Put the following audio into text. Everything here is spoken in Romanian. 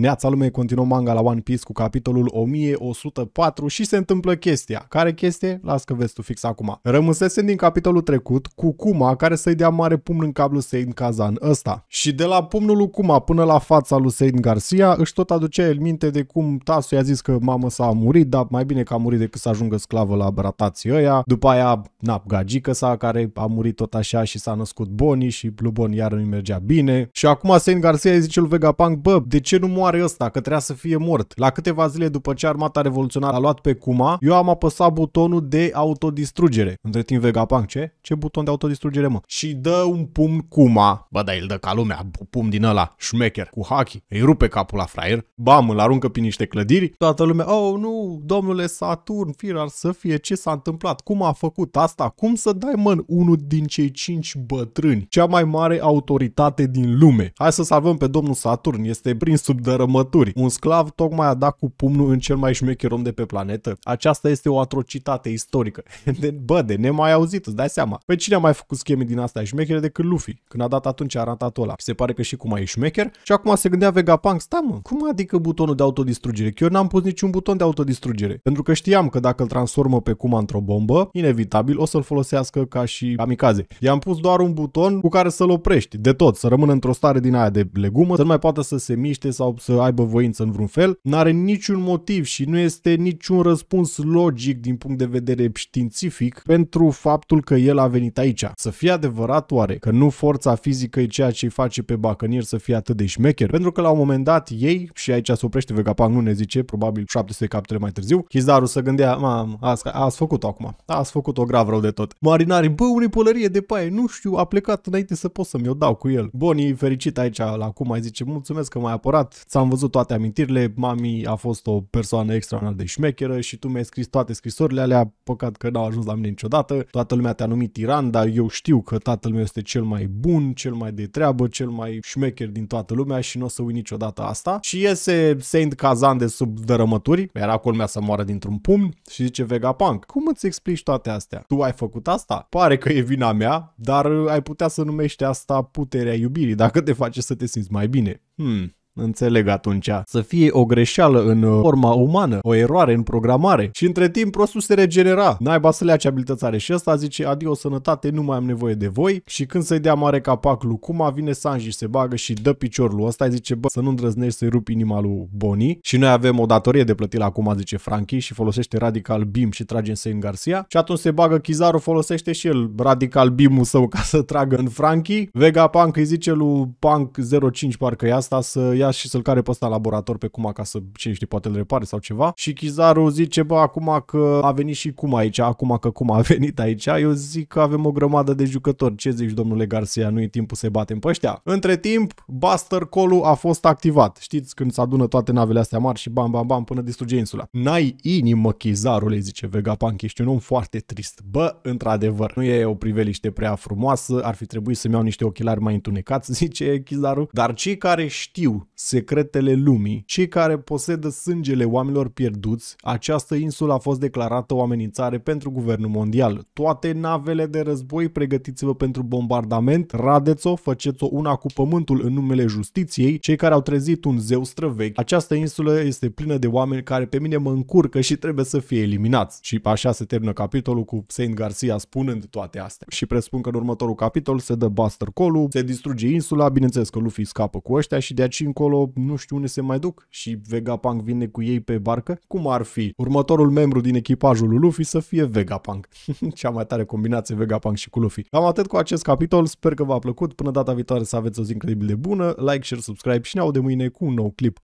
Neața lume continuă manga la One Piece cu capitolul 1104 și se întâmplă chestia. Care chestie? Las că vezi tu fix acum. Rămăsesem din capitolul trecut cu Kuma care să-i dea mare pumn în cablu Saint Kazan ăsta. Și de la pumnul lui Kuma până la fața lui Saint Garcia își tot aducea el minte de cum Tasu i-a zis că mama s-a murit, dar mai bine că a murit decât să ajungă sclavă la bratații ăia. După aia, na, gagică sa care a murit tot așa și s-a născut Bonnie și lui Bonnie iar nu mergea bine. Și acum Saint Garcia îi zice lui Vegapunk, bă, de ce nu moare moare ăsta, că trebuia să fie mort. La câteva zile după ce armata revoluționară a luat pe Kuma, eu am apăsat butonul de autodistrugere. Între timp Vegapunk, ce? Ce buton de autodistrugere, mă? Și dă un pumn Kuma. Bă, da, îl dă ca lumea, pumn din ăla, șmecher, cu haki. Îi rupe capul la fraier, bam, îl aruncă pe niște clădiri. Toată lumea, oh, nu, domnule Saturn, firar să fie, ce s-a întâmplat? Cum a făcut asta? Cum să dai, mă, unul din cei cinci bătrâni? Cea mai mare autoritate din lume. Hai să salvăm pe domnul Saturn, este prins sub de rămături. Un sclav tocmai a dat cu pumnul în cel mai șmecher om de pe planetă. Aceasta este o atrocitate istorică. De, bă, de nemai auzit, îți dai seama. Pe cine a mai făcut scheme din astea șmechere decât Luffy? Când a dat atunci a ratat ăla. Se pare că și cum ai șmecher. Și acum se gândea Vegapunk, stai mă, cum adică butonul de autodistrugere? Că eu n-am pus niciun buton de autodistrugere. Pentru că știam că dacă îl transformă pe Kuma într-o bombă, inevitabil o să-l folosească ca și amicaze. I-am pus doar un buton cu care să-l oprești, de tot, să rămână într-o stare din aia de legumă, să nu mai poată să se miște sau să aibă voință în vreun fel, n-are niciun motiv și nu este niciun răspuns logic din punct de vedere științific pentru faptul că el a venit aici. Să fie adevărat oare că nu forța fizică e ceea ce îi face pe Bacanier să fie atât de șmecher? Pentru că la un moment dat ei, și aici se oprește Vegapunk, nu ne zice, probabil 700 capitole mai târziu, Kizaru să gândea, mă, ați, făcut făcut acum, ați făcut o grav rău de tot. Marinarii, bă, unei pălărie de paie, nu știu, a plecat înainte să pot să mi-o dau cu el. Boni fericit aici la acum mai zice, mulțumesc că m-ai apărat, ți-am văzut toate amintirile, mami a fost o persoană extraordinar de șmecheră și tu mi-ai scris toate scrisorile alea, păcat că n-au ajuns la mine niciodată, toată lumea te-a numit tiran, dar eu știu că tatăl meu este cel mai bun, cel mai de treabă, cel mai șmecher din toată lumea și nu o să uit niciodată asta. Și iese Saint Kazan de sub dărămături, era acolo lumea să moară dintr-un pumn și zice Vegapunk, cum îți explici toate astea? Tu ai făcut asta? Pare că e vina mea, dar ai putea să numești asta puterea iubirii dacă te face să te simți mai bine. Hmm, Înțeleg atunci. Să fie o greșeală în uh, forma umană, o eroare în programare și între timp prostul se regenera. Naiba să le ce abilități are și ăsta zice adio sănătate, nu mai am nevoie de voi și când să-i dea mare capac lui Kuma vine Sanji, se bagă și dă piciorul ăsta, îi zice bă să nu îndrăznești să-i rupi inima lui Boni și noi avem o datorie de plătit la Kuma, zice Franky și folosește radical beam și trage în Saint Garcia și atunci se bagă Kizaru, folosește și el radical beam-ul său ca să tragă în Franky. Vega Punk îi zice lui Punk 05 parcă e asta să ia Ia și să-l care pe ăsta laborator pe Kuma ca să, cine știe, poate îl repare sau ceva. Și Kizaru zice, bă, acum că a venit și cum aici, acum că cum a venit aici, eu zic că avem o grămadă de jucători. Ce zici, domnule Garcia, nu e timpul să-i batem pe ăștia? Între timp, Buster Call-ul a fost activat. Știți, când se adună toate navele astea mari și bam, bam, bam, până distruge insula. N-ai inimă, Kizaru, le zice Vegapunk, ești un om foarte trist. Bă, într-adevăr, nu e o priveliște prea frumoasă, ar fi trebuit să-mi iau niște ochelari mai întunecați, zice Kizaru, dar cei care știu secretele lumii. Cei care posedă sângele oamenilor pierduți, această insulă a fost declarată o amenințare pentru guvernul mondial. Toate navele de război, pregătiți-vă pentru bombardament, radeți-o, faceți-o una cu pământul în numele justiției, cei care au trezit un zeu străvechi. Această insulă este plină de oameni care pe mine mă încurcă și trebuie să fie eliminați. Și așa se termină capitolul cu Saint Garcia spunând toate astea. Și presupun că în următorul capitol se dă Buster Call-ul, se distruge insula, bineînțeles că Luffy scapă cu ăștia și de aici încolo acolo nu știu unde se mai duc și Vegapunk vine cu ei pe barcă, cum ar fi următorul membru din echipajul lui Luffy să fie Vegapunk. Cea mai tare combinație Vegapunk și cu Luffy. Cam atât cu acest capitol, sper că v-a plăcut. Până data viitoare să aveți o zi incredibil de bună, like, share, subscribe și ne audem mâine cu un nou clip.